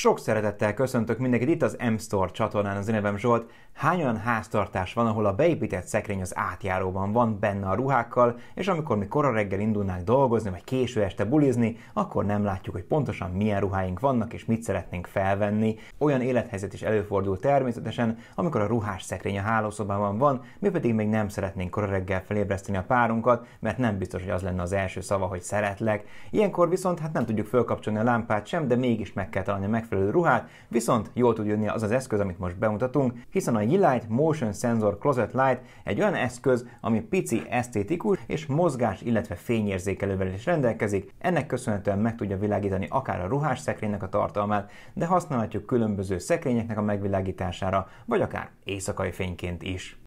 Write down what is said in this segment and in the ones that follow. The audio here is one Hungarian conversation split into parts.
Sok szeretettel köszöntök mindenkit itt az M-Store csatornán, az én nevem Zsolt. Hány olyan háztartás van, ahol a beépített szekrény az átjáróban van benne a ruhákkal, és amikor mi kora reggel indulnánk dolgozni, vagy késő este bulizni, akkor nem látjuk, hogy pontosan milyen ruháink vannak, és mit szeretnénk felvenni. Olyan élethelyzet is előfordul természetesen, amikor a ruhás szekrény a hálószobában van, mi pedig még nem szeretnénk kora reggel felébreszteni a párunkat, mert nem biztos, hogy az lenne az első szava, hogy szeretlek. Ilyenkor viszont hát nem tudjuk fölkapcsolni a lámpát sem, de mégis meg kell találni a megfelelő ruhát, viszont jól tud jönni az az eszköz, amit most bemutatunk, hiszen a Yeelight Motion Sensor Closet Light egy olyan eszköz, ami pici, esztétikus és mozgás, illetve fényérzékelővel is rendelkezik, ennek köszönhetően meg tudja világítani akár a ruhás szekrénynek a tartalmát, de használhatjuk különböző szekrényeknek a megvilágítására, vagy akár éjszakai fényként is.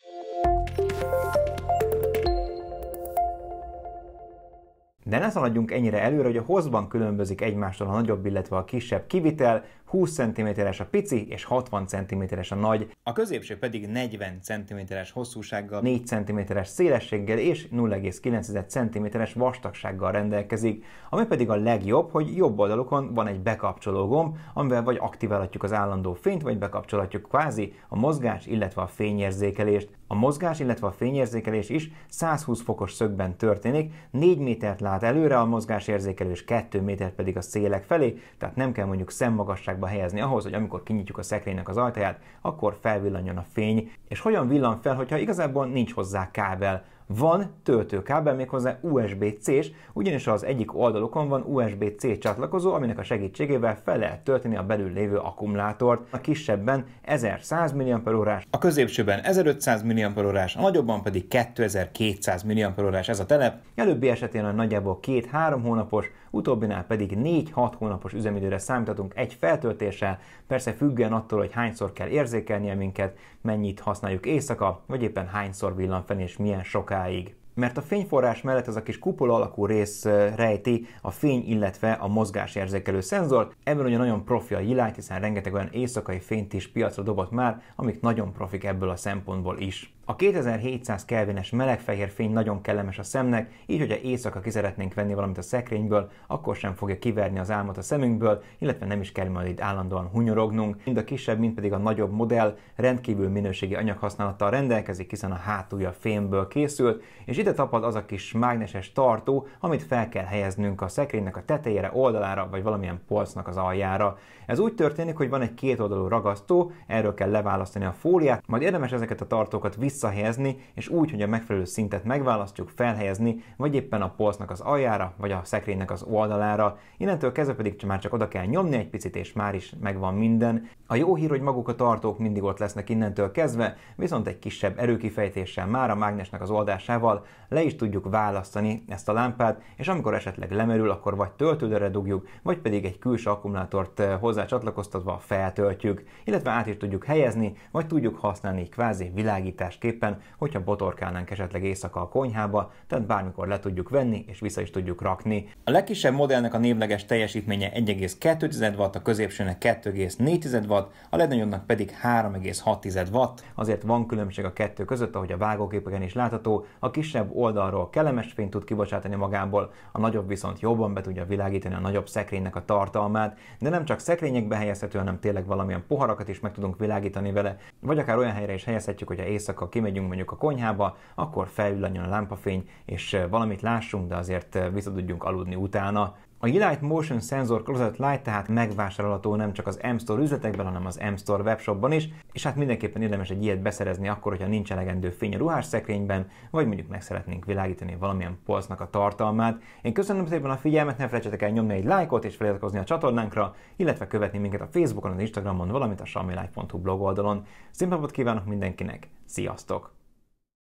De ne szaladjunk ennyire előre, hogy a hozban különbözik egymástól a nagyobb, illetve a kisebb kivitel, 20 cm-es a pici és 60 cm-es a nagy, a középső pedig 40 cm-es hosszúsággal, 4 cm-es szélességgel és 0,9 cm-es vastagsággal rendelkezik, ami pedig a legjobb, hogy jobb oldalukon van egy bekapcsoló gomb, amivel vagy aktiválhatjuk az állandó fényt, vagy bekapcsolhatjuk kvázi a mozgás, illetve a fényérzékelést. A mozgás, illetve a fényérzékelés is 120 fokos szögben történik, 4 métert lát előre a mozgásérzékelő, és 2 métert pedig a szélek felé, tehát nem kell mondjuk szemmagasságba helyezni ahhoz, hogy amikor kinyitjuk a szekrénynek az ajtaját, akkor felvillanjon a fény. És hogyan villan fel, hogyha igazából nincs hozzá kábel? Van töltőkábel, méghozzá USB-C-s, ugyanis az egyik oldalukon van USB-C csatlakozó, aminek a segítségével fel lehet tölteni a belül lévő akkumulátort. A kisebben 1100 mAh, a középsőben 1500 mAh, a nagyobban pedig 2200 mAh ez a telep. Előbbi esetén a nagyjából 2-3 hónapos, utóbbinál pedig 4-6 hónapos üzemidőre számítatunk egy feltöltéssel, persze függően attól, hogy hányszor kell érzékelnie minket, mennyit használjuk éjszaka, vagy éppen hányszor villan fel és milyen soká sokáig, mert a fényforrás mellett ez a kis kupola alakú rész rejti a fény, illetve a mozgásérzékelő szenzort. Ebben ugye nagyon profi a Light, hiszen rengeteg olyan éjszakai fényt is piacra dobott már, amik nagyon profik ebből a szempontból is. A 2700 kelvines melegfehér fény nagyon kellemes a szemnek, így hogyha éjszaka ki szeretnénk venni valamit a szekrényből, akkor sem fogja kiverni az álmot a szemünkből, illetve nem is kell majd itt állandóan hunyorognunk. Mind a kisebb, mind pedig a nagyobb modell rendkívül minőségi anyaghasználattal rendelkezik, hiszen a hátulja fémből készült, és ide tapad az a kis mágneses tartó, amit fel kell helyeznünk a szekrénynek a tetejére, oldalára vagy valamilyen polcnak az aljára. Ez úgy történik, hogy van egy kétoldalú ragasztó, erről kell leválasztani a fóliát, majd érdemes ezeket a tartókat vissza visszahelyezni, és úgy, hogy a megfelelő szintet megválasztjuk, felhelyezni, vagy éppen a polcnak az aljára, vagy a szekrénynek az oldalára. Innentől kezdve pedig már csak oda kell nyomni egy picit, és már is megvan minden. A jó hír, hogy maguk a tartók mindig ott lesznek innentől kezdve, viszont egy kisebb erőkifejtéssel már a mágnesnek az oldásával le is tudjuk választani ezt a lámpát, és amikor esetleg lemerül, akkor vagy töltődőre dugjuk, vagy pedig egy külső akkumulátort eh, hozzá csatlakoztatva feltöltjük, illetve át is tudjuk helyezni, vagy tudjuk használni kvázi világítás Másképpen, hogyha botorkálnánk esetleg éjszaka a konyhába, tehát bármikor le tudjuk venni és vissza is tudjuk rakni. A legkisebb modellnek a névleges teljesítménye 1,2 watt, a középsőnek 2,4 watt, a legnagyobbnak pedig 3,6 watt. Azért van különbség a kettő között, ahogy a vágóképeken is látható, a kisebb oldalról kellemes fényt tud kibocsátani magából, a nagyobb viszont jobban be tudja világítani a nagyobb szekrénynek a tartalmát, de nem csak szekrényekbe helyezhető, hanem tényleg valamilyen poharakat is meg tudunk világítani vele, vagy akár olyan helyre is helyezhetjük, hogy a éjszaka kimegyünk mondjuk a konyhába, akkor felüljön a lámpafény, és valamit lássunk, de azért vissza tudjunk aludni utána. A Yelight Motion Sensor Closet Light tehát megvásárolható nem csak az M-Store üzletekben, hanem az M-Store webshopban is, és hát mindenképpen érdemes egy ilyet beszerezni akkor, hogyha nincs elegendő fény a szekrényben, vagy mondjuk meg szeretnénk világítani valamilyen polcnak a tartalmát. Én köszönöm szépen a figyelmet, ne felejtsetek el nyomni egy lájkot és feliratkozni a csatornánkra, illetve követni minket a Facebookon, az Instagramon, valamint a samilife.hu blog oldalon. Szép napot kívánok mindenkinek, sziasztok!